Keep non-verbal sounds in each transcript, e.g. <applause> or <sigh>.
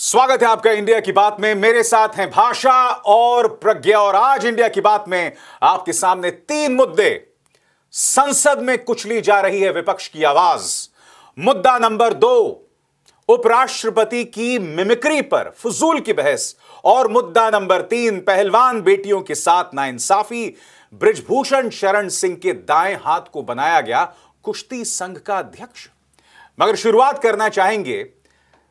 स्वागत है आपका इंडिया की बात में मेरे साथ हैं भाषा और प्रज्ञा और आज इंडिया की बात में आपके सामने तीन मुद्दे संसद में कुचली जा रही है विपक्ष की आवाज मुद्दा नंबर दो उपराष्ट्रपति की मिमिक्री पर फजूल की बहस और मुद्दा नंबर तीन पहलवान बेटियों के साथ नाइंसाफी ब्रिजभूषण शरण सिंह के दाएं हाथ को बनाया गया कुश्ती संघ का अध्यक्ष मगर शुरुआत करना चाहेंगे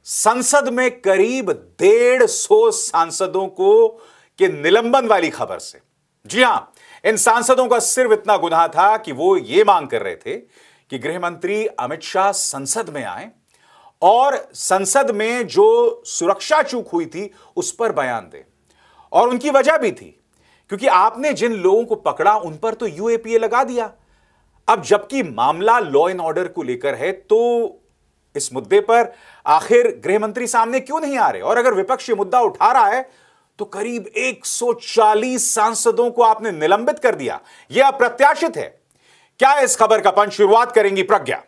संसद में करीब डेढ़ सौ सांसदों को के निलंबन वाली खबर से जी हां इन सांसदों का सिर्फ इतना गुनाह था कि वो ये मांग कर रहे थे कि गृहमंत्री अमित शाह संसद में आए और संसद में जो सुरक्षा चूक हुई थी उस पर बयान दें और उनकी वजह भी थी क्योंकि आपने जिन लोगों को पकड़ा उन पर तो यूएपीए लगा दिया अब जबकि मामला लॉ एंड ऑर्डर को लेकर है तो इस मुद्दे पर आखिर गृह मंत्री सामने क्यों नहीं आ रहे और अगर विपक्ष ये मुद्दा उठा रहा है तो करीब 140 सांसदों को आपने निलंबित कर दिया यह अप्रत्याशित है क्या इस खबर का पंच शुरुआत करेंगी प्रज्ञा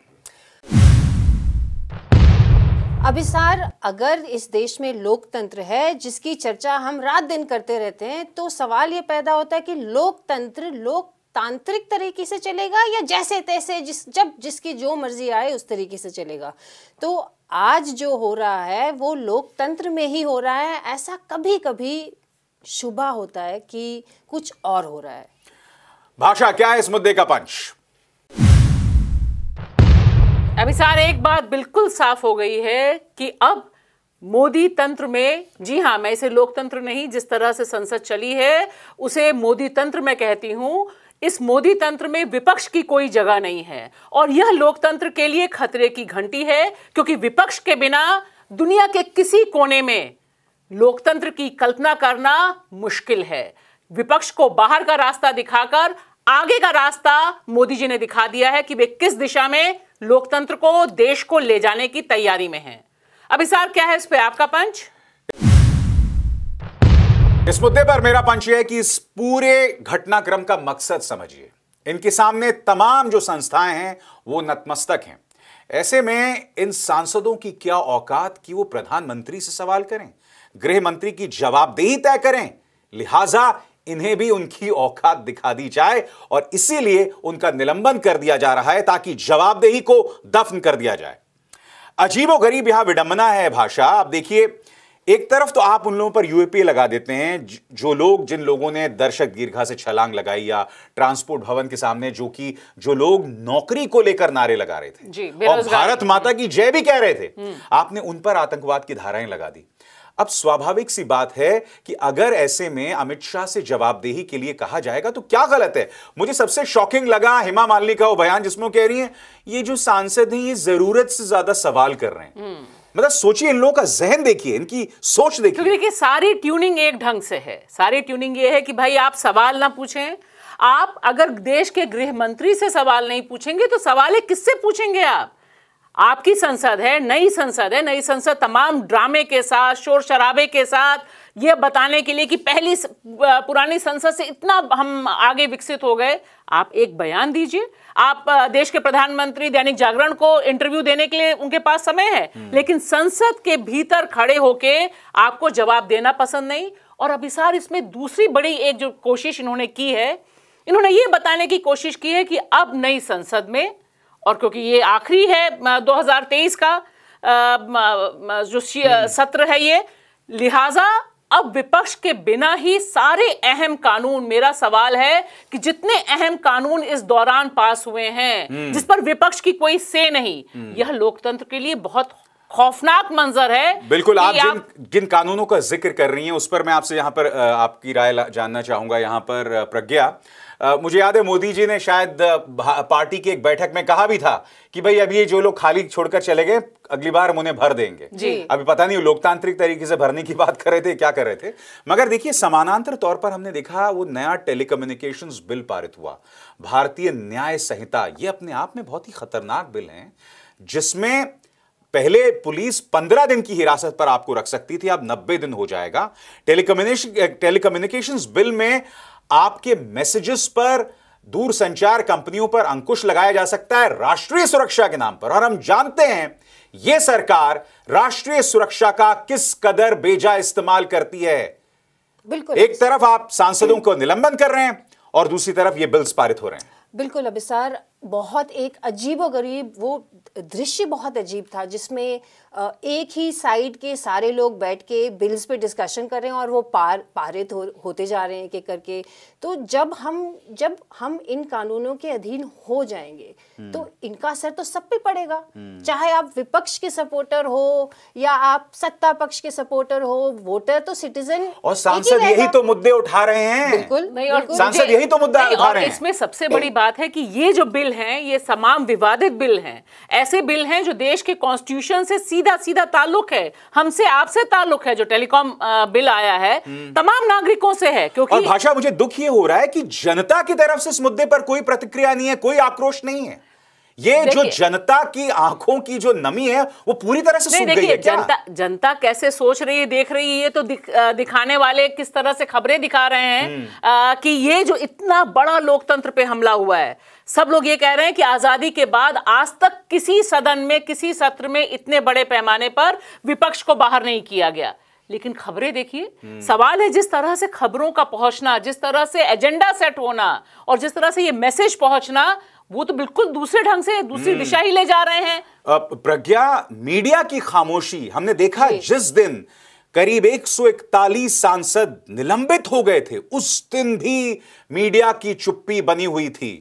अभी सार अगर इस देश में लोकतंत्र है जिसकी चर्चा हम रात दिन करते रहते हैं तो सवाल यह पैदा होता है कि लोकतंत्र लोक तांत्रिक तरीके से चलेगा या जैसे तैसे जिस जब जिसकी जो मर्जी आए उस तरीके से चलेगा तो आज जो हो रहा है वो लोकतंत्र में ही हो रहा है ऐसा कभी कभी शुभा होता है कि कुछ और हो रहा है भाषा क्या है इस मुद्दे का पंच अभी सार एक बात बिल्कुल साफ हो गई है कि अब मोदी तंत्र में जी हाँ मैं इसे लोकतंत्र नहीं जिस तरह से संसद चली है उसे मोदी तंत्र में कहती हूं इस मोदी तंत्र में विपक्ष की कोई जगह नहीं है और यह लोकतंत्र के लिए खतरे की घंटी है क्योंकि विपक्ष के बिना दुनिया के किसी कोने में लोकतंत्र की कल्पना करना मुश्किल है विपक्ष को बाहर का रास्ता दिखाकर आगे का रास्ता मोदी जी ने दिखा दिया है कि वे किस दिशा में लोकतंत्र को देश को ले जाने की तैयारी में हैं अभिसार क्या है इस पर आपका पंच इस मुद्दे पर मेरा पंच है कि इस पूरे घटनाक्रम का मकसद समझिए इनके सामने तमाम जो संस्थाएं हैं वो नतमस्तक हैं ऐसे में इन सांसदों की क्या औकात कि वो प्रधानमंत्री से सवाल करें गृह मंत्री की जवाबदेही तय करें लिहाजा इन्हें भी उनकी औकात दिखा दी जाए और इसीलिए उनका निलंबन कर दिया जा रहा है ताकि जवाबदेही को दफन कर दिया जाए अजीबो गरीब यहां विडंबना है भाषा आप देखिए एक तरफ तो आप उन लोगों पर यूएपीए लगा देते हैं जो लोग जिन लोगों ने दर्शक दीर्घा से छलांग लगाई या ट्रांसपोर्ट भवन के सामने जो कि जो लोग नौकरी को लेकर नारे लगा रहे थे जी, और भारत माता की जय भी कह रहे थे हम्म। आपने उन पर आतंकवाद की धाराएं लगा दी अब स्वाभाविक सी बात है कि अगर ऐसे में अमित शाह से जवाबदेही के लिए कहा जाएगा तो क्या गलत है मुझे सबसे शॉकिंग लगा हेमा मालिनी का वो बयान जिसमें कह रही है ये जो सांसद हैं ये जरूरत से ज्यादा सवाल कर रहे हैं हम्म। मतलब सोचिए इन लोगों का जहन देखिए इनकी सोच देखिए क्योंकि देखिए सारी ट्यूनिंग एक ढंग से है सारी ट्यूनिंग ये है कि भाई आप सवाल ना पूछें आप अगर देश के गृह मंत्री से सवाल नहीं पूछेंगे तो सवाल है किससे पूछेंगे आप आपकी संसद है नई संसद है नई संसद तमाम ड्रामे के साथ शोर शराबे के साथ यह बताने के लिए कि पहली पुरानी संसद से इतना हम आगे विकसित हो गए आप एक बयान दीजिए आप देश के प्रधानमंत्री दैनिक जागरण को इंटरव्यू देने के लिए उनके पास समय है हम्म। लेकिन संसद के भीतर खड़े होके आपको जवाब देना पसंद नहीं और अभिसार इसमें दूसरी बड़ी एक जो कोशिश इन्होंने की है इन्होंने ये बताने की कोशिश की है कि अब नई संसद में और क्योंकि ये आखिरी है 2023 का जो हम्म। सत्र है ये लिहाजा अब विपक्ष के बिना ही सारे अहम कानून मेरा सवाल है कि जितने अहम कानून इस दौरान पास हुए हैं हम्म। जिस पर विपक्ष की कोई से नहीं हम्म। यह लोकतंत्र के लिए बहुत खौफनाक मंजर है बिल्कुल आप, आप जिन जिन कानूनों का जिक्र कर रही हैं उस पर मैं आपसे यहां पर आपकी राय जानना चाहूंगा यहां पर प्रज्ञा मुझे याद है मोदी जी ने शायद पार्टी की एक बैठक में कहा भी था कि भाई अभी ये जो लोग खाली छोड़कर चले गए अगली बार हम उन्हें भर देंगे जी अभी पता नहीं लोकतांत्रिक तरीके से भरने की बात कर रहे थे क्या कर रहे थे मगर देखिए समानांतर तौर पर हमने देखा वो नया टेलीकम्युनिकेशन बिल पारित हुआ भारतीय न्याय संहिता ये अपने आप में बहुत ही खतरनाक बिल है जिसमें पहले पुलिस पंद्रह दिन की हिरासत पर आपको रख सकती थी अब नब्बे दिन हो जाएगा टेलीकम्युनिकेशन टेलीकम्युनिकेशन बिल में आपके मैसेजेस पर दूरसंचार कंपनियों पर अंकुश लगाया जा सकता है राष्ट्रीय सुरक्षा के नाम पर और हम जानते हैं यह सरकार राष्ट्रीय सुरक्षा का किस कदर बेजा इस्तेमाल करती है बिल्कुल एक तरफ आप सांसदों को निलंबन कर रहे हैं और दूसरी तरफ ये बिल्स पारित हो रहे हैं बिल्कुल अभिसार बहुत एक अजीब गरीब वो दृश्य बहुत अजीब था जिसमें एक ही साइड के सारे लोग बैठ के बिल्स पे डिस्कशन कर रहे हैं और वो पार पारित हो, होते जा रहे हैं एक एक करके तो जब हम जब हम इन कानूनों के अधीन हो जाएंगे हम्म। तो इनका असर तो सब पे पड़ेगा हम्म। चाहे आप विपक्ष के सपोर्टर हो या आप सत्ता पक्ष के सपोर्टर हो वोटर तो सिटीजन और सांसद यही तो मुद्दे उठा रहे हैं बिल्कुल नहीं और सांसद यही तो मुद्दा उठा रहे हैं इसमें सबसे बड़ी बात है कि ये जो बिल बिल हैं ये तमाम विवादित बिल हैं ऐसे बिल हैं जो देश के कॉन्स्टिट्यूशन से सीधा सीधा ताल्लुक है हमसे आपसे ताल्लुक है जो टेलीकॉम बिल आया है हम्म। तमाम नागरिकों से है क्योंकि और भाषा मुझे दुख ये हो रहा है कि जनता की तरफ से इस मुद्दे पर कोई प्रतिक्रिया नहीं है कोई आक्रोश नहीं है ये जो जनता की आंखों की जो नमी है वो पूरी तरह से सूख गई है क्या? जनता जनता कैसे सोच रही है देख रही है ये तो दिख, दिखाने वाले किस तरह से खबरें दिखा रहे हैं आ, हम्म। कि ये जो इतना बड़ा लोकतंत्र पे हमला हुआ है सब लोग ये कह रहे हैं कि आज़ादी के बाद आज तक किसी सदन में किसी सत्र में इतने बड़े पैमाने पर विपक्ष को बाहर नहीं किया गया लेकिन खबरें देखिए हम्म। सवाल है जिस तरह से खबरों का पहुंचना जिस तरह से एजेंडा सेट होना और जिस तरह से ये मैसेज पहुंचना वो तो बिल्कुल दूसरे ढंग से दूसरी हम्म। दिशा ही ले जा रहे हैं प्रज्ञा मीडिया की खामोशी हमने देखा जिस दिन करीब 141 सांसद निलंबित हो गए थे उस दिन भी मीडिया की चुप्पी बनी हुई थी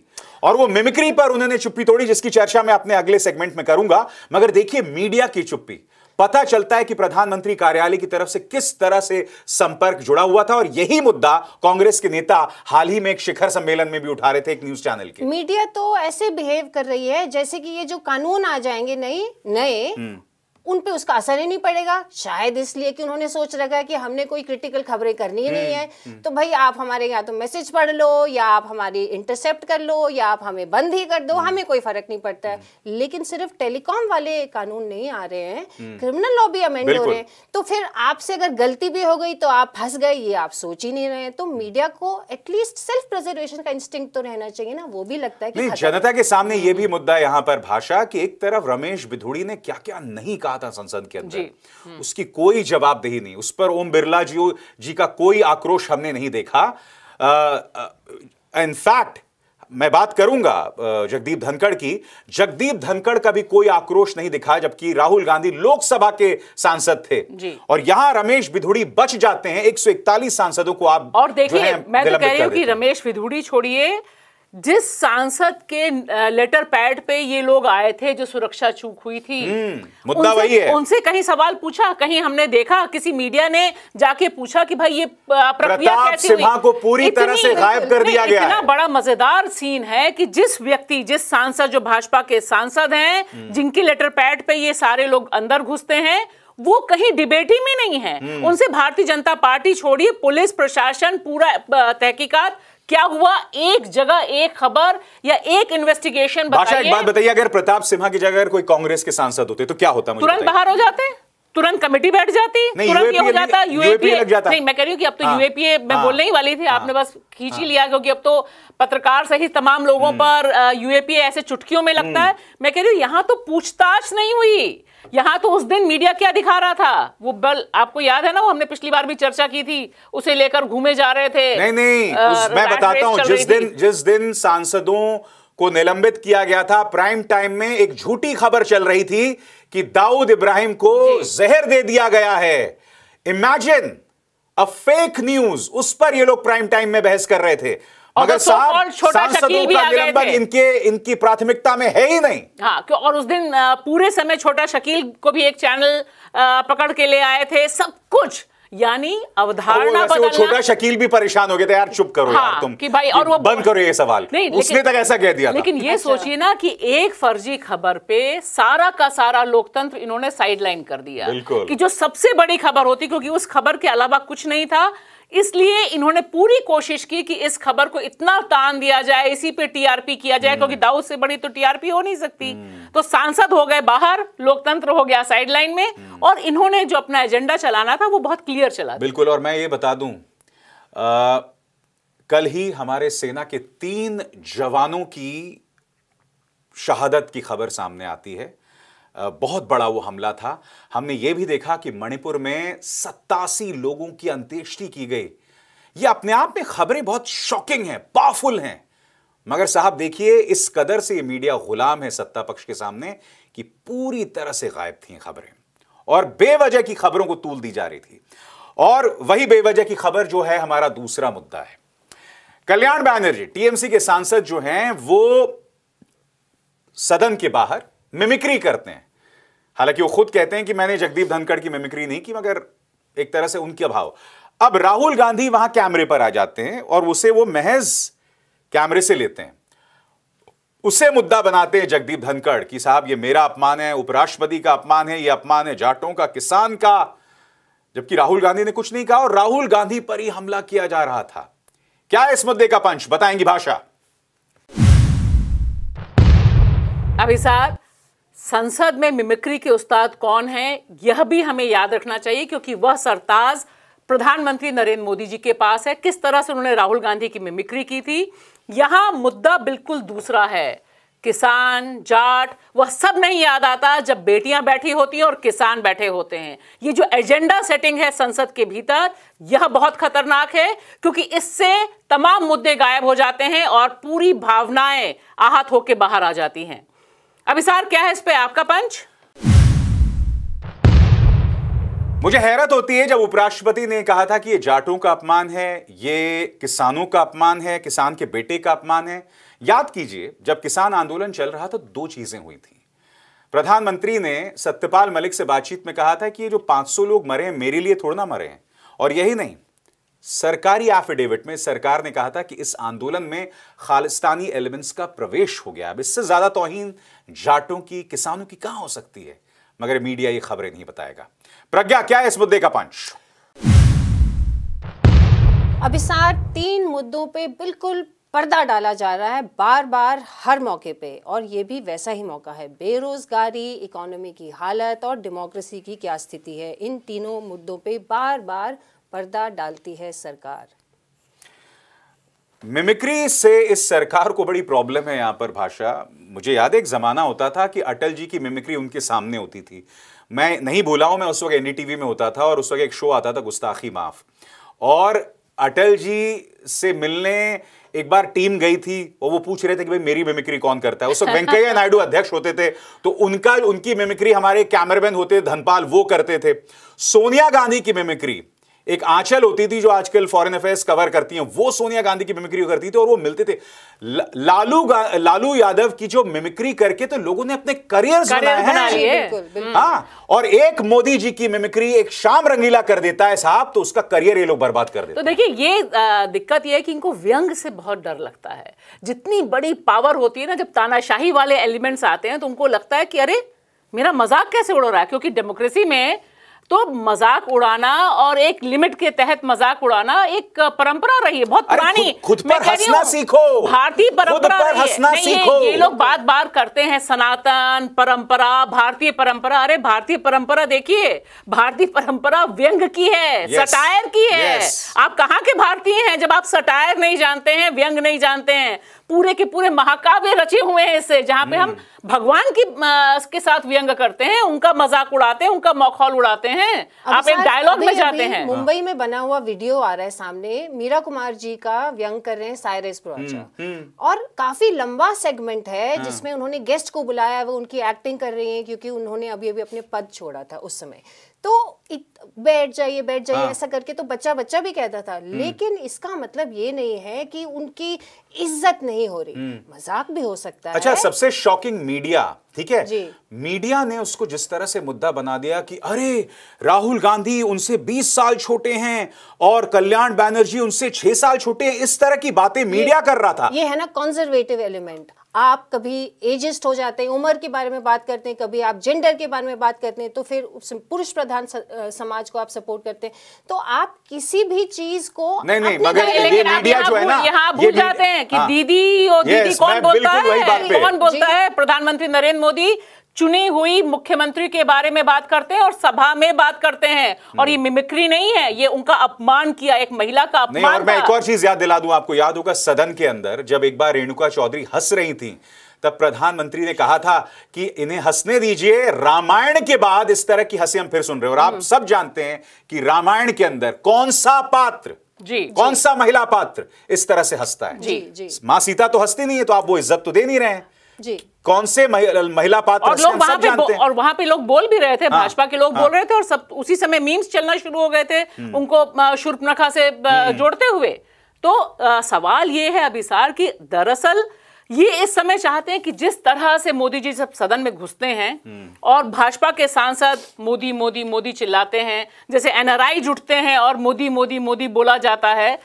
और वो मिमिक्री पर उन्होंने चुप्पी तोड़ी जिसकी चर्चा मैं अपने अगले सेगमेंट में करूंगा मगर देखिए मीडिया की चुप्पी पता चलता है कि प्रधानमंत्री कार्यालय की तरफ से किस तरह से संपर्क जुड़ा हुआ था और यही मुद्दा कांग्रेस के नेता हाल ही में एक शिखर सम्मेलन में भी उठा रहे थे एक न्यूज चैनल के मीडिया तो ऐसे बिहेव कर रही है जैसे कि ये जो कानून आ जाएंगे नई नए हम्म। उन पे उसका असर ही नहीं पड़ेगा शायद इसलिए कि उन्होंने सोच रखा है कि हमने कोई क्रिटिकल खबरें करनी ही नहीं हम्म, है हम्म। तो भाई आप हमारे यहाँ तो मैसेज पढ़ लो या आप हमारी इंटरसेप्ट कर लो या आप हमें बंद ही कर दो हम्म। हमें कोई फर्क नहीं पड़ता है लेकिन सिर्फ टेलीकॉम वाले कानून नहीं आ रहे हैं क्रिमिनल लॉ भी अमेंड हो रहे हैं तो फिर आपसे अगर गलती भी हो गई तो आप फंस गए ये आप सोच ही नहीं रहे तो मीडिया को एटलीस्ट सेल्फ प्रिजर्वेशन का इंस्टिंग तो रहना चाहिए ना वो भी लगता है जनता के सामने ये भी मुद्दा यहाँ पर भाषा की एक तरफ रमेश बिधुड़ी ने क्या क्या नहीं कहा रहा था संसद के अंदर हम्म। उसकी कोई जवाबदेही नहीं उस पर ओम बिरला जी जी का कोई आक्रोश हमने नहीं देखा इनफैक्ट मैं बात करूंगा जगदीप धनखड़ की जगदीप धनखड़ का भी कोई आक्रोश नहीं दिखा जबकि राहुल गांधी लोकसभा के सांसद थे और यहाँ रमेश विधुड़ी बच जाते हैं 141 सांसदों को आप और देखिए मैं तो कह रही हूँ कि रमेश विधुड़ी छोड़िए जिस सांसद के लेटर पैड पे ये लोग आए थे जो सुरक्षा चूक हुई थी हम्म, मुद्दा वही है उनसे कहीं सवाल पूछा कहीं हमने देखा किसी मीडिया ने जाके पूछा कि भाई ये प्रक्रिया कैसी हुई को पूरी तरह से गायब कर दिया गया इतना बड़ा मजेदार सीन है कि जिस व्यक्ति जिस सांसद जो भाजपा के सांसद हैं हम्म। जिनके लेटर पैड पे ये सारे लोग अंदर घुसते हैं वो कहीं डिबेट ही में नहीं है हम्म। उनसे भारतीय जनता पार्टी छोड़िए पुलिस प्रशासन पूरा तहकीकात क्या हुआ एक जगह एक खबर या एक इन्वेस्टिगेशन एक बात बताइए अगर प्रताप सिम्हा की जगह अगर कोई कांग्रेस के सांसद होते तो क्या होता तुरंत बाहर हो जाते हैं तुरंत कमेटी बैठ जाती तुरंत ये हो जाता यूएपीए नहीं मैं कह रही हूँ कि अब तो हाँ, यूएपीए मैं हाँ। बोलने ही वाली थी आपने हाँ। बस खींच ही लिया क्योंकि अब तो पत्रकार सहित तमाम लोगों हम्म। पर यूएपीए ऐसे चुटकियों में लगता हम्म। है मैं कह रही हूँ यहाँ तो पूछताछ नहीं हुई यहाँ तो उस दिन मीडिया क्या दिखा रहा था वो बल आपको याद है ना वो हमने पिछली बार भी चर्चा की थी उसे लेकर घूमे जा रहे थे नहीं नहीं आ, मैं बताता हूँ जिस दिन जिस दिन सांसदों को निलंबित किया गया था प्राइम टाइम में एक झूठी खबर चल रही थी कि दाऊद इब्राहिम को जहर दे दिया गया है इमेजिन अ फेक न्यूज उस पर ये लोग प्राइम टाइम में बहस कर रहे थे मगर तो साहब सांसदों का निलंबन इनके इनकी प्राथमिकता में है ही नहीं हाँ क्यों और उस दिन पूरे समय छोटा शकील को भी एक चैनल पकड़ के ले आए थे सब कुछ यानी अवधारणा वो छोटा शकील भी परेशान हो गया था यार चुप करो हाँ, यार तुम कि भाई और वो बंद करो ये सवाल नहीं उसने तक ऐसा कह दिया लेकिन ये अच्छा। सोचिए ना कि एक फर्जी खबर पे सारा का सारा लोकतंत्र इन्होंने साइडलाइन कर दिया कि जो सबसे बड़ी खबर होती क्योंकि उस खबर के अलावा कुछ नहीं था इसलिए इन्होंने पूरी कोशिश की कि इस खबर को इतना तान दिया जाए इसी पे टीआरपी किया जाए हम्म। क्योंकि दाऊद से बड़ी तो टीआरपी हो नहीं सकती हम्म। तो सांसद हो गए बाहर लोकतंत्र हो गया साइडलाइन में हम्म। और इन्होंने जो अपना एजेंडा चलाना था वो बहुत क्लियर चला बिल्कुल और मैं ये बता दूं कल ही हमारे सेना के तीन जवानों की शहादत की खबर सामने आती है बहुत बड़ा वो हमला था हमने ये भी देखा कि मणिपुर में सत्तासी लोगों की अंत्येष्टि की गई ये अपने आप में खबरें बहुत शॉकिंग हैं पावरफुल हैं मगर साहब देखिए इस कदर से ये मीडिया गुलाम है सत्ता पक्ष के सामने कि पूरी तरह से गायब थी खबरें और बेवजह की खबरों को तूल दी जा रही थी और वही बेवजह की खबर जो है हमारा दूसरा मुद्दा है कल्याण बैनर्जी टीएमसी के सांसद जो हैं वो सदन के बाहर मिमिक्री करते हैं हालांकि वो खुद कहते हैं कि मैंने जगदीप धनखड़ की मिमिक्री नहीं की मगर एक तरह से उनके अभाव अब राहुल गांधी वहां कैमरे पर आ जाते हैं और उसे वो महज कैमरे से लेते हैं उसे मुद्दा बनाते हैं जगदीप धनखड़ कि साहब ये मेरा अपमान है उपराष्ट्रपति का अपमान है ये अपमान है जाटों का किसान का जबकि राहुल गांधी ने कुछ नहीं कहा और राहुल गांधी पर ही हमला किया जा रहा था क्या इस मुद्दे का पंच बताएंगी भाषा अभी साहब संसद में मिमिक्री के उस्ताद कौन हैं यह भी हमें याद रखना चाहिए क्योंकि वह सरताज प्रधानमंत्री नरेंद्र मोदी जी के पास है किस तरह से उन्होंने राहुल गांधी की मिमिक्री की थी यहाँ मुद्दा बिल्कुल दूसरा है किसान जाट वह सब नहीं याद आता जब बेटियां बैठी होती हैं और किसान बैठे होते हैं ये जो एजेंडा सेटिंग है संसद के भीतर यह बहुत खतरनाक है क्योंकि इससे तमाम मुद्दे गायब हो जाते हैं और पूरी भावनाएं आहत होकर बाहर आ जाती हैं अभिसार क्या है इस पे आपका पंच मुझे हैरत होती है जब उपराष्ट्रपति ने कहा था कि ये जाटों का अपमान है ये किसानों का अपमान है किसान के बेटे का अपमान है याद कीजिए जब किसान आंदोलन चल रहा था दो चीजें हुई थी प्रधानमंत्री ने सत्यपाल मलिक से बातचीत में कहा था कि ये जो 500 लोग मरे हैं मेरे लिए थोड़ा ना मरे हैं और यही नहीं सरकारी एफिडेविट में सरकार ने कहा था कि इस आंदोलन में खालिस्तानी एलिमेंट्स का प्रवेश हो गया अब इससे ज्यादा तोहिन जाटों की किसानों की कहां हो सकती है मगर मीडिया ये खबरें नहीं बताएगा प्रज्ञा क्या है इस मुद्दे का पंच अभिसार तीन मुद्दों पे बिल्कुल पर्दा डाला जा रहा है बार बार हर मौके पे और ये भी वैसा ही मौका है बेरोज़गारी इकोनॉमी की हालत और डेमोक्रेसी की क्या स्थिति है इन तीनों मुद्दों पे बार बार पर्दा डालती है सरकार मिमिक्री से इस सरकार को बड़ी प्रॉब्लम है यहाँ पर भाषा मुझे याद है एक ज़माना होता था कि अटल जी की मिमिक्री उनके सामने होती थी मैं नहीं भूला हूं मैं उस वक्त एनडीटीवी e में होता था और उस वक्त एक शो आता था गुस्ताखी माफ़ और अटल जी से मिलने एक बार टीम गई थी और वो पूछ रहे थे कि भाई मेरी मिमिक्री कौन करता है उस वक्त <laughs> वेंकैया नायडू अध्यक्ष होते थे तो उनका उनकी मिमिक्री हमारे कैमरामैन होते धनपाल वो करते थे सोनिया गांधी की मिमिक्री एक आंचल होती थी जो आजकल फॉरेन अफेयर्स कवर करती हैं वो सोनिया गांधी की मिमिक्री करती थी और वो मिलते थे लालू लालू यादव की जो मिमिक्री करके तो लोगों ने अपने करियर हम्म। हाँ और एक मोदी जी की मिमिक्री एक शाम रंगीला कर देता है साहब तो उसका करियर ये लोग बर्बाद कर तो देते तो देखिए ये दिक्कत ये है कि इनको व्यंग से बहुत डर लगता है जितनी बड़ी पावर होती है ना जब तानाशाही वाले एलिमेंट्स आते हैं तो उनको लगता है कि अरे मेरा मजाक कैसे उड़ रहा है क्योंकि डेमोक्रेसी में तो मजाक उड़ाना और एक लिमिट के तहत मजाक उड़ाना एक परंपरा रही है बहुत पुरानी खुद, खुद पर हंसना सीखो भारतीय परंपरा पर हंसना सीखो ये लोग बात बार करते हैं सनातन परंपरा भारतीय परंपरा अरे भारतीय परंपरा देखिए भारतीय परंपरा व्यंग की है yes. सटायर की है yes. आप कहाँ के भारतीय हैं जब आप सटायर नहीं जानते हैं व्यंग नहीं जानते हैं पूरे के पूरे महाकाव्य रचे हुए हैं इससे जहां पे हम हम्म। भगवान की आ, के साथ व्यंग करते हैं उनका मजाक उड़ाते हैं उनका मखौल उड़ाते हैं आप एक डायलॉग में जाते हैं मुंबई में बना हुआ वीडियो आ रहा है सामने मीरा कुमार जी का व्यंग कर रहे हैं सायरस प्रोचा हम्म, हम्म। और काफी लंबा सेगमेंट है हाँ। जिसमें उन्होंने गेस्ट को बुलाया वो उनकी एक्टिंग कर रही है क्योंकि उन्होंने अभी अभी अपने पद छोड़ा था उस समय तो बैठ जाइए बैठ जाइए हाँ। ऐसा करके तो बच्चा बच्चा भी कहता था हम्म। लेकिन इसका मतलब ये नहीं है कि उनकी इज्जत नहीं हो रही हम्म। मजाक भी हो सकता अच्छा, है अच्छा सबसे शॉकिंग मीडिया ठीक है जी मीडिया ने उसको जिस तरह से मुद्दा बना दिया कि अरे राहुल गांधी उनसे 20 साल छोटे हैं और कल्याण बैनर्जी उनसे 6 साल छोटे हैं इस तरह की बातें मीडिया कर रहा था ये है ना कॉन्जर्वेटिव एलिमेंट आप कभी एजिस्ट हो जाते हैं उम्र के बारे में बात करते हैं कभी आप जेंडर के बारे में बात करते हैं तो फिर पुरुष प्रधान समाज को आप सपोर्ट करते हैं तो आप किसी भी चीज को नहीं नहीं मगर ये मीडिया जो है ना यहाँ भूल जाते हैं कि हाँ। दीदी और दीदी कौन बोलता है कौन बोलता है प्रधानमंत्री नरेंद्र मोदी चुनी हुई मुख्यमंत्री के बारे में बात करते हैं और सभा में बात करते हैं और ये हम्म। मिमिक्री नहीं है ये उनका अपमान किया एक महिला का अपमान और मैं एक और चीज याद दिला दूं आपको याद होगा सदन के अंदर जब एक बार रेणुका चौधरी हंस रही थी तब प्रधानमंत्री ने कहा था कि इन्हें हंसने दीजिए रामायण के बाद इस तरह की हंसी हम फिर सुन रहे हो और आप हम्म। सब जानते हैं कि रामायण के अंदर कौन सा पात्र जी कौन जी, सा महिला पात्र इस तरह से हंसता है जी जी माँ सीता तो हंसती नहीं है तो आप वो इज्जत तो दे नहीं रहे हैं जी कौन से महिला पात्र और लोग वहां पे और वहां पे लोग बोल भी रहे थे हाँ। भाजपा के लोग बोल हाँ। रहे थे और सब उसी समय मीम्स चलना शुरू हो गए थे हम्म। उनको शुर्पनखा से हम्म। जोड़ते हुए तो सवाल ये है अभिसार की दरअसल ये इस समय चाहते हैं कि जिस तरह से मोदी जी सब सदन में घुसते हैं हम्म। और भाजपा के सांसद मोदी मोदी मोदी चिल्लाते हैं जैसे एनआरआई जुटते हैं और मोदी मोदी मोदी बोला जाता है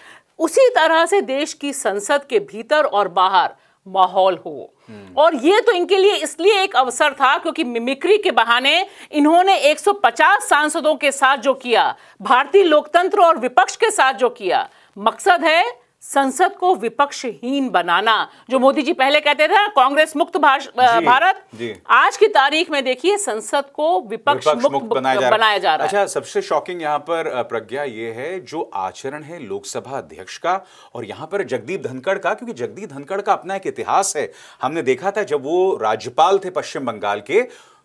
उसी तरह से देश की संसद के भीतर और बाहर माहौल हो हम्म। और ये तो इनके लिए इसलिए एक अवसर था क्योंकि मिमिक्री के बहाने इन्होंने 150 सांसदों के साथ जो किया भारतीय लोकतंत्र और विपक्ष के साथ जो किया मकसद है संसद को विपक्षहीन बनाना जो मोदी जी पहले कहते थे कांग्रेस मुक्त भारत जी, आज की तारीख में देखिए संसद को विपक्ष, विपक्ष मुक्त, मुक्त बनाया जा, बनाया जा रहा है अच्छा सबसे शॉकिंग यहाँ पर प्रज्ञा ये है जो आचरण है लोकसभा अध्यक्ष का और यहाँ पर जगदीप धनखड़ का क्योंकि जगदीप धनखड़ का अपना एक इतिहास है हमने देखा था जब वो राज्यपाल थे पश्चिम बंगाल के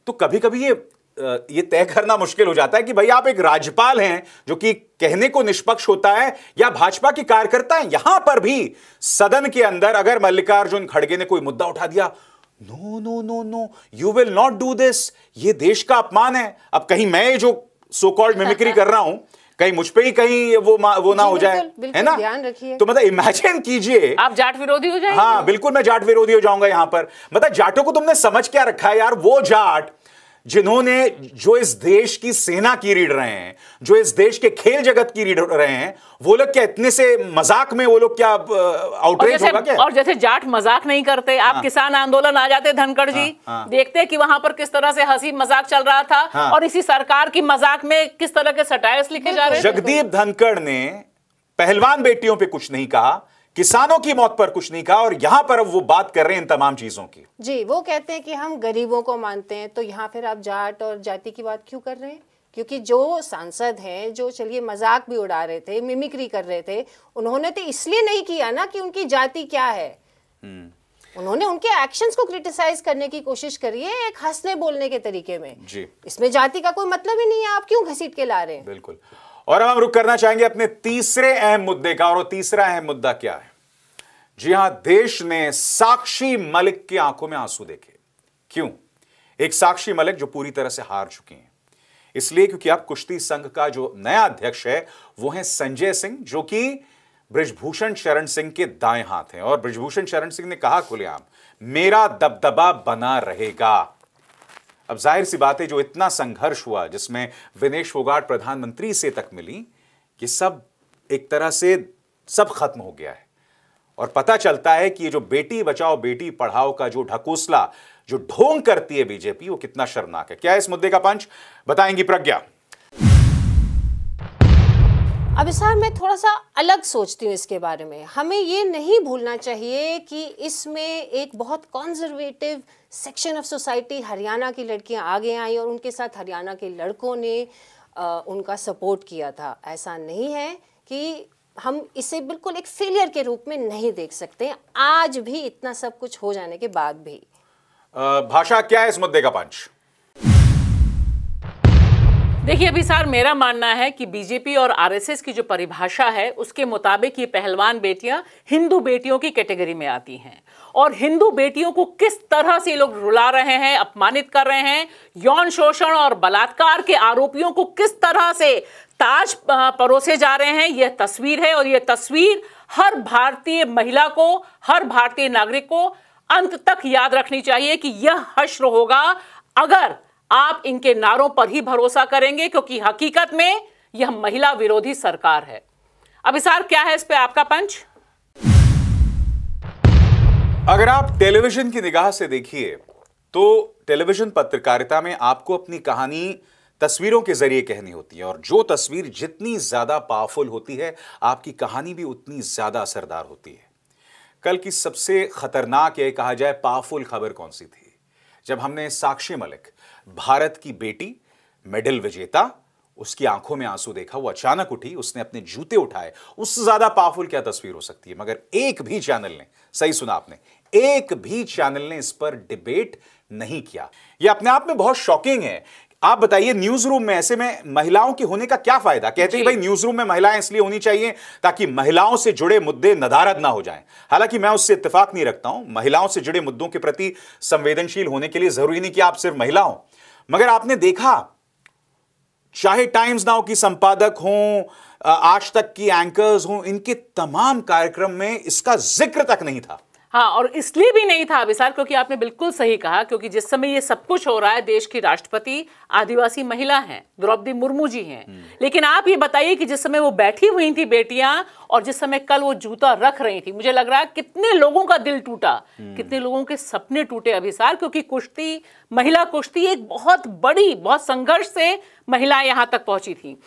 तो कभी कभी ये ये तय करना मुश्किल हो जाता है कि भाई आप एक राज्यपाल हैं जो कि कहने को निष्पक्ष होता है या भाजपा के कार्यकर्ता हैं यहां पर भी सदन के अंदर अगर मल्लिकार्जुन खड़गे ने कोई मुद्दा उठा दिया no no no no you will not do this ये देश का अपमान है अब कहीं मैं जो सो कॉल्ड मिमिक्री कर रहा हूं कहीं मुझ पे ही कहीं वो वो ना हो जाए बिल्कुल, है ना ध्यान रखिए तो मतलब इमेजिन कीजिए आप जाट विरोधी हो जाए हाँ बिल्कुल मैं जाट विरोधी हो जाऊंगा यहाँ पर मतलब जाटों को तुमने समझ क्या रखा है यार वो जाट जिन्होंने जो इस देश की सेना की रीढ़ रहे हैं जो इस देश के खेल जगत की रीढ़ रहे हैं वो लोग क्या इतने से मजाक में वो लोग क्या आउटरीच होगा क्या और जैसे जाट मजाक नहीं करते आप हाँ, किसान आंदोलन आ जाते धनखड़ जी हाँ, हाँ, देखते कि वहां पर किस तरह से हंसी मजाक चल रहा था हाँ, और इसी सरकार की मजाक में किस तरह के सटायस लिखे जा रहे जगदीप धनखड़ ने पहलवान बेटियों पर कुछ नहीं कहा किसानों की मौत पर कुछ नहीं कहा और यहाँ पर अब वो बात कर रहे हैं इन तमाम चीजों की जी वो कहते हैं कि हम गरीबों को मानते हैं तो यहाँ फिर आप जाट और जाति की बात क्यों कर रहे हैं क्योंकि जो सांसद हैं जो चलिए मजाक भी उड़ा रहे थे मिमिक्री कर रहे थे उन्होंने तो इसलिए नहीं किया ना कि उनकी जाति क्या है हम्म। उन्होंने उनके एक्शंस को क्रिटिसाइज करने की कोशिश करी है एक हंसने बोलने के तरीके में जी इसमें जाति का कोई मतलब ही नहीं है आप क्यों घसीट के ला रहे हैं बिल्कुल और अब हम रुक करना चाहेंगे अपने तीसरे अहम मुद्दे का और तीसरा अहम मुद्दा क्या है जी हां देश ने साक्षी मलिक की आंखों में आंसू देखे क्यों एक साक्षी मलिक जो पूरी तरह से हार चुके हैं इसलिए क्योंकि अब कुश्ती संघ का जो नया अध्यक्ष है वो है संजय सिंह जो कि ब्रजभूषण शरण सिंह के दाएं हाथ हैं और ब्रजभूषण शरण सिंह ने कहा खुलेआम मेरा दबदबा बना रहेगा अब जाहिर सी बात है जो इतना संघर्ष हुआ जिसमें विनेश फोगाट प्रधानमंत्री से तक मिली ये सब एक तरह से सब खत्म हो गया है और पता चलता है कि ये जो बेटी बचाओ बेटी पढ़ाओ का जो ढकोसला जो ढोंग करती है बीजेपी वो कितना शर्मनाक है क्या है इस मुद्दे का पंच बताएंगी प्रज्ञा अभी सर मैं थोड़ा सा अलग सोचती हूँ इसके बारे में हमें ये नहीं भूलना चाहिए कि इसमें एक बहुत conservative section of society Haryana की लड़कियाँ आगे आई और उनके साथ हरियाणा के लड़कों ने आ, उनका सपोर्ट किया था ऐसा नहीं है कि हम इसे बिल्कुल एक फेलियर के रूप में नहीं देख सकते आज भी इतना सब कुछ हो जाने के बाद भी भाषा क्या है इस मुद्दे का पंच देखिए अभी सर मेरा मानना है कि बीजेपी और आरएसएस की जो परिभाषा है उसके मुताबिक ये पहलवान बेटियां हिंदू बेटियों की कैटेगरी में आती हैं और हिंदू बेटियों को किस तरह से लोग रुला रहे हैं अपमानित कर रहे हैं यौन शोषण और बलात्कार के आरोपियों को किस तरह से ताज परोसे जा रहे हैं यह तस्वीर है और यह तस्वीर हर भारतीय महिला को हर भारतीय नागरिक को अंत तक याद रखनी चाहिए कि यह हश्र होगा अगर आप इनके नारों पर ही भरोसा करेंगे क्योंकि हकीकत में यह महिला विरोधी सरकार है अभिसार क्या है इस पे आपका पंच अगर आप टेलीविजन की निगाह से देखिए तो टेलीविजन पत्रकारिता में आपको अपनी कहानी तस्वीरों के जरिए कहनी होती है और जो तस्वीर जितनी ज़्यादा पावरफुल होती है आपकी कहानी भी उतनी ज़्यादा असरदार होती है कल की सबसे खतरनाक यह कहा जाए पावरफुल खबर कौन सी थी जब हमने साक्षी मलिक भारत की बेटी मेडल विजेता उसकी आंखों में आंसू देखा वो अचानक उठी उसने अपने जूते उठाए उससे ज्यादा पावरफुल क्या तस्वीर हो सकती है मगर एक भी चैनल ने सही सुना आपने एक भी चैनल ने इस पर डिबेट नहीं किया यह अपने आप में बहुत शॉकिंग है आप बताइए न्यूज रूम में ऐसे में महिलाओं के होने का क्या फायदा कहते हैं भाई न्यूज रूम में महिलाएं इसलिए होनी चाहिए ताकि महिलाओं से जुड़े मुद्दे नदारद ना हो जाएं हालांकि मैं उससे इतफाक नहीं रखता हूं महिलाओं से जुड़े मुद्दों के प्रति संवेदनशील होने के लिए जरूरी नहीं कि आप सिर्फ महिला हो मगर आपने देखा चाहे टाइम्स नाउ की संपादक हों आज तक की एंकर्स हों इनके तमाम कार्यक्रम में इसका जिक्र तक नहीं था हाँ और इसलिए भी नहीं था अभिसार क्योंकि आपने बिल्कुल सही कहा क्योंकि जिस समय ये सब कुछ हो रहा है देश की राष्ट्रपति आदिवासी महिला हैं द्रौपदी मुर्मू जी हैं हम्म। लेकिन आप ये बताइए कि जिस समय वो बैठी हुई थी बेटियां और जिस समय कल वो जूता रख रही थी मुझे लग रहा है कितने लोगों का दिल टूटा हम्म। कितने लोगों के सपने टूटे अभिसार क्योंकि कुश्ती महिला कुश्ती एक बहुत बड़ी बहुत संघर्ष से महिलाएं यहाँ तक पहुंची थी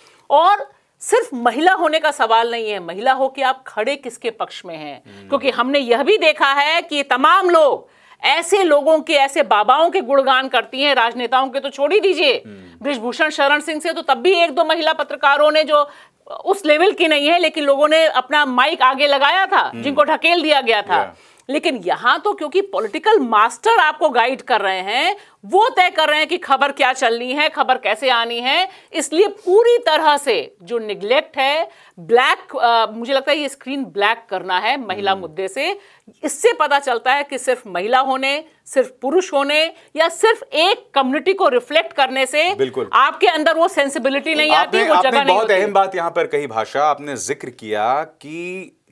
और सिर्फ महिला होने का सवाल नहीं है महिला हो कि आप खड़े किसके पक्ष में हैं हम्म। क्योंकि हमने यह भी देखा है कि तमाम लोग ऐसे लोगों के ऐसे बाबाओं के गुणगान करती हैं राजनेताओं के तो छोड़ ही दीजिए हम्म। ब्रिजभूषण शरण सिंह से तो तब भी एक दो महिला पत्रकारों ने जो उस लेवल की नहीं है लेकिन लोगों ने अपना माइक आगे लगाया था हम्म। जिनको ढकेल दिया गया था yeah. लेकिन यहां तो क्योंकि पॉलिटिकल मास्टर आपको गाइड कर रहे हैं वो तय कर रहे हैं कि खबर क्या चलनी है खबर कैसे आनी है इसलिए पूरी तरह से जो निग्लेक्ट है ब्लैक आ, मुझे लगता है ये स्क्रीन ब्लैक करना है महिला हम्म। मुद्दे से इससे पता चलता है कि सिर्फ महिला होने सिर्फ पुरुष होने या सिर्फ एक कम्युनिटी को रिफ्लेक्ट करने से बिल्कुल आपके अंदर वो सेंसिबिलिटी नहीं आती वो जगह बहुत अहम बात यहां पर कही भाषा आपने जिक्र किया कि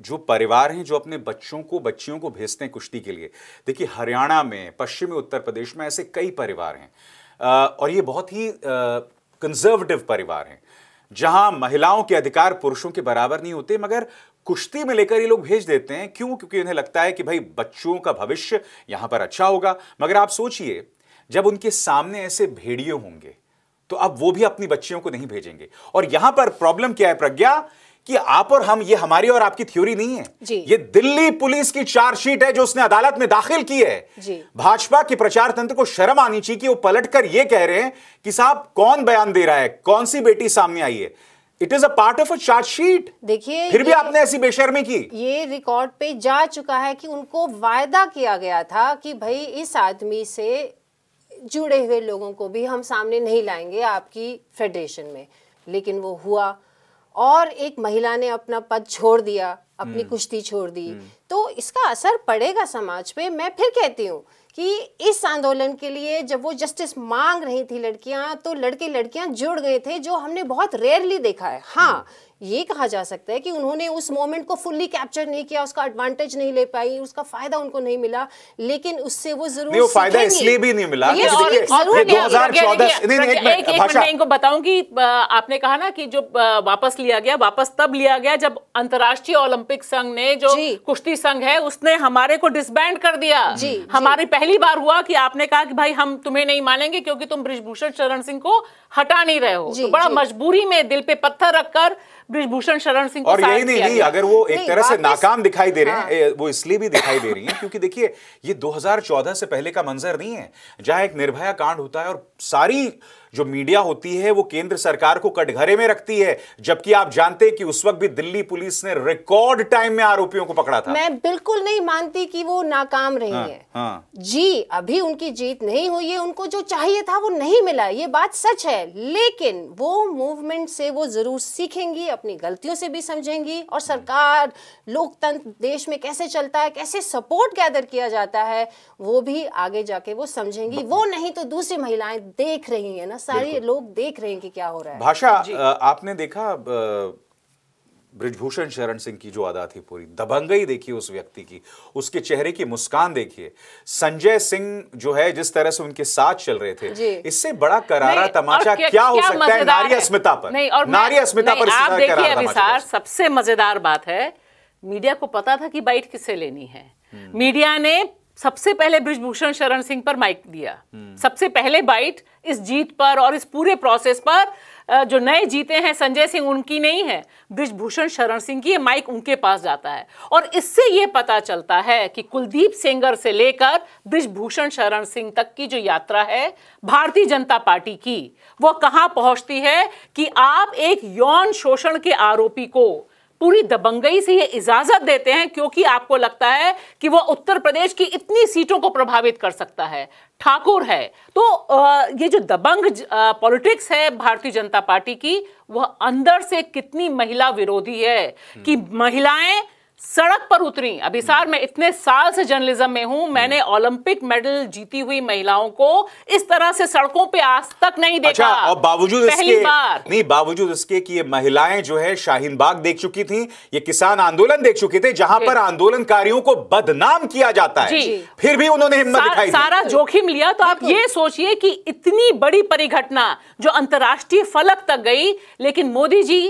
जो परिवार हैं जो अपने बच्चों को बच्चियों को भेजते हैं कुश्ती के लिए देखिए हरियाणा में पश्चिमी उत्तर प्रदेश में ऐसे कई परिवार हैं और ये बहुत ही कंजर्वेटिव परिवार हैं जहां महिलाओं के अधिकार पुरुषों के बराबर नहीं होते मगर कुश्ती में लेकर ये लोग भेज देते हैं क्यों क्योंकि उन्हें लगता है कि भाई बच्चों का भविष्य यहां पर अच्छा होगा मगर आप सोचिए जब उनके सामने ऐसे भेड़िए होंगे तो अब वो भी अपनी बच्चियों को नहीं भेजेंगे और यहां पर प्रॉब्लम क्या है प्रज्ञा कि आप और हम ये हमारी और आपकी थ्योरी नहीं है ये दिल्ली पुलिस की चार्जशीट है जो उसने अदालत में दाखिल की है भाजपा के प्रचार तंत्र को शर्म आनी चाहिए कि वो पलट कर ये कह रहे हैं कि साहब कौन बयान दे रहा है कौन सी बेटी सामने आई है it is a part of a chargesheet देखिए फिर भी आपने ऐसी बेशर्मी की ये रिकॉर्ड पे जा चुका है कि उनको वायदा किया गया था कि भाई इस आदमी से जुड़े हुए लोगों को भी हम सामने नहीं लाएंगे आपकी फेडरेशन में लेकिन वो हुआ और एक महिला ने अपना पद छोड़ दिया अपनी हम्म। कुश्ती छोड़ दी हम्म। तो इसका असर पड़ेगा समाज पे मैं फिर कहती हूँ कि इस आंदोलन के लिए जब वो जस्टिस मांग रही थी लड़कियां तो लड़के लड़कियां जुड़ गए थे जो हमने बहुत रेयरली देखा है हाँ हम्म। ये कहा जा सकता है कि उन्होंने उस मोमेंट को फुल्ली कैप्चर नहीं किया उसका एडवांटेज नहीं ले पाई उसका फायदा उनको नहीं मिला लेकिन उससे वो जरूर नहीं, वो फायदा इसलिए भी नहीं मिला इनको बताऊं कि आपने कहा ना कि जो वापस लिया गया वापस तब लिया गया जब अंतर्राष्ट्रीय ओलंपिक संघ ने जो कुश्ती संघ है उसने हमारे को डिसबैंड कर दिया हमारी पहली बार हुआ कि आपने कहा कि भाई हम तुम्हें नहीं मानेंगे क्योंकि तुम ब्रिजभूषण चरण सिंह को हटा नहीं रहे हो तो बड़ा मजबूरी में दिल पे पत्थर रखकर ब्रिजभूषण शरण सिंह और यही नहीं, नहीं अगर वो एक तरह से नाकाम दिखाई दे रहे हैं हाँ। वो इसलिए भी दिखाई दे रही है क्योंकि देखिए ये 2014 से पहले का मंजर नहीं है जहां एक निर्भया कांड होता है और सारी जो मीडिया होती है वो केंद्र सरकार को कटघरे में रखती है जबकि आप जानते हैं कि उस वक्त भी दिल्ली पुलिस ने रिकॉर्ड टाइम में आरोपियों को पकड़ा था मैं बिल्कुल नहीं मानती कि वो नाकाम रही हाँ, है हाँ. जी अभी उनकी जीत नहीं हुई है उनको जो चाहिए था वो नहीं मिला ये बात सच है लेकिन वो मूवमेंट से वो जरूर सीखेंगी अपनी गलतियों से भी समझेंगी और सरकार लोकतंत्र देश में कैसे चलता है कैसे सपोर्ट गैदर किया जाता है वो भी आगे जाके वो समझेंगी वो नहीं तो दूसरी महिलाएं देख रही है ना सारे लोग देख रहे हैं कि क्या हो रहा है भाषा आपने देखा ब्रिजभूषण शरण सिंह की जो अदा थी पूरी दबंगई देखिए उस व्यक्ति की उसके चेहरे की मुस्कान देखिए संजय सिंह जो है जिस तरह से उनके साथ चल रहे थे इससे बड़ा करारा तमाचा क्या, क्या हो सकता है नारी अस्मिता पर नहीं और नारी अस्मिता पर आप देखिए अभिसार सबसे मजेदार बात है मीडिया को पता था कि बाइट किसे लेनी है हम्म। मीडिया ने सबसे पहले ब्रिजभूषण शरण सिंह पर माइक दिया हम्म। सबसे पहले बाइट इस जीत पर और इस पूरे प्रोसेस पर जो नए जीते हैं संजय सिंह उनकी नहीं है ब्रिजभूषण शरण सिंह की ये माइक उनके पास जाता है और इससे ये पता चलता है कि कुलदीप सेंगर से लेकर ब्रिजभूषण शरण सिंह तक की जो यात्रा है भारतीय जनता पार्टी की वो कहाँ पहुँचती है कि आप एक यौन शोषण के आरोपी को पूरी दबंगई से ये इजाजत देते हैं क्योंकि आपको लगता है कि वो उत्तर प्रदेश की इतनी सीटों को प्रभावित कर सकता है ठाकुर है तो ये जो दबंग पॉलिटिक्स है भारतीय जनता पार्टी की वह अंदर से कितनी महिला विरोधी है कि हम्म। महिलाएं सड़क पर उतरी अभिसार मैं इतने साल से जर्नलिज्म में हूं मैंने हम्म। ओलंपिक मेडल जीती हुई महिलाओं को इस तरह से सड़कों पे आज तक नहीं अच्छा, देखा अच्छा, और बावजूद पहली इसके, बार नहीं बावजूद इसके कि ये महिलाएं जो है शाहीन बाग देख चुकी थी ये किसान आंदोलन देख चुके थे जहां पर आंदोलनकारियों को बदनाम किया जाता है फिर भी उन्होंने हिम्मत दिखाई सारा जोखिम लिया तो आप ये सोचिए कि इतनी बड़ी परिघटना जो अंतर्राष्ट्रीय फलक तक गई लेकिन मोदी जी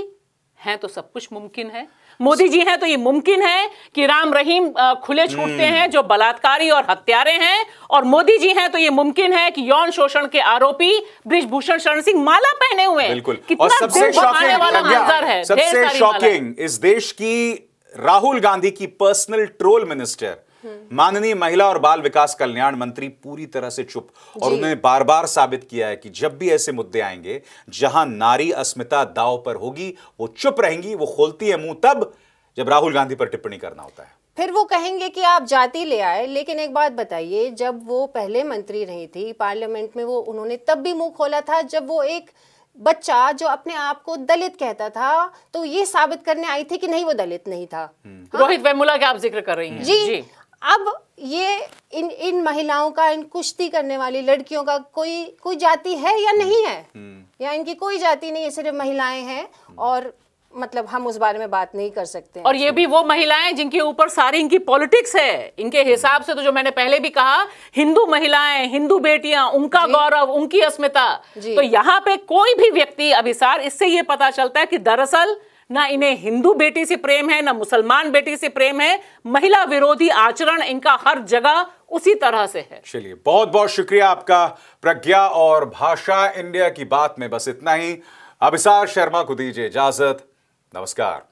हैं तो सब कुछ मुमकिन है मोदी जी हैं तो ये मुमकिन है कि राम रहीम खुले छूटते हम्म। हैं जो बलात्कारी और हत्यारे हैं और मोदी जी हैं तो ये मुमकिन है कि यौन शोषण के आरोपी ब्रिजभूषण शरण सिंह माला पहने हुए हैं कितना सबसे शॉकिंग सबसे शॉकिंग इस देश की राहुल गांधी की पर्सनल ट्रोल मिनिस्टर माननीय महिला और बाल विकास कल्याण मंत्री पूरी तरह से चुप और उन्होंने बार बार साबित किया है कि जब भी ऐसे मुद्दे आएंगे जहां नारी अस्मिता दाव पर होगी वो चुप रहेंगी वो खोलती है मुंह तब जब राहुल गांधी पर टिप्पणी करना होता है फिर वो कहेंगे कि आप जाति ले आए लेकिन एक बात बताइए जब वो पहले मंत्री रही थी पार्लियामेंट में वो उन्होंने तब भी मुंह खोला था जब वो एक बच्चा जो अपने आप को दलित कहता था तो ये साबित करने आई थी कि नहीं वो दलित नहीं था हम्म। हाँ? रोहित वेमुला का आप जिक्र कर रही हैं जी, जी। अब ये इन इन महिलाओं का इन कुश्ती करने वाली लड़कियों का कोई कोई जाति है या नहीं है हम्म। या इनकी कोई जाति नहीं है सिर्फ महिलाएं हैं और मतलब हम उस बारे में बात नहीं कर सकते और ये भी वो महिलाएं जिनके ऊपर सारी इनकी पॉलिटिक्स है इनके हिसाब से तो जो मैंने पहले भी कहा हिंदू महिलाएं हिंदू बेटियां उनका गौरव उनकी अस्मिता तो यहाँ पे कोई भी व्यक्ति अभिसार इससे ये पता चलता है कि दरअसल ना इन्हें हिंदू बेटी से प्रेम है ना मुसलमान बेटी से प्रेम है महिला विरोधी आचरण इनका हर जगह उसी तरह से है चलिए बहुत बहुत शुक्रिया आपका प्रज्ञा और भाषा इंडिया की बात में बस इतना ही अभिसार शर्मा को दीजिए इजाजत नमस्कार